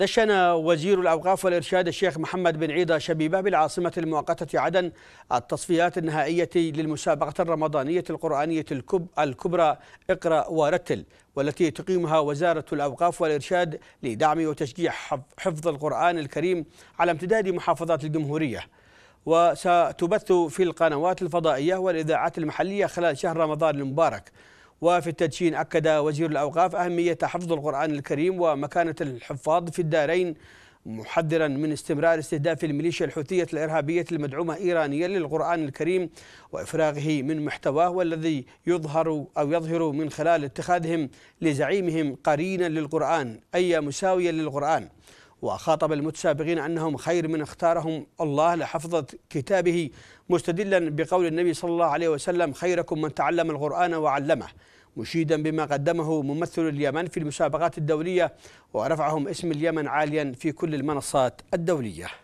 دشن وزير الأوقاف والإرشاد الشيخ محمد بن عيدة شبيبة بالعاصمة المؤقتة عدن التصفيات النهائية للمسابقة الرمضانية القرآنية الكبرى اقرأ ورتل والتي تقيمها وزارة الأوقاف والإرشاد لدعم وتشجيع حفظ القرآن الكريم على امتداد محافظات الجمهورية وستبث في القنوات الفضائية والإذاعات المحلية خلال شهر رمضان المبارك وفي التدشين أكد وزير الأوقاف أهمية حفظ القرآن الكريم ومكانة الحفاظ في الدارين محذرا من استمرار استهداف الميليشيا الحوثية الإرهابية المدعومة إيرانيا للقرآن الكريم وإفراغه من محتواه والذي يظهر أو يظهر من خلال اتخاذهم لزعيمهم قرينا للقرآن أي مساويا للقرآن وخاطب المتسابقين أنهم خير من اختارهم الله لحفظة كتابه مستدلا بقول النبي صلى الله عليه وسلم خيركم من تعلم القرآن وعلمه مشيدا بما قدمه ممثل اليمن في المسابقات الدولية ورفعهم اسم اليمن عاليا في كل المنصات الدولية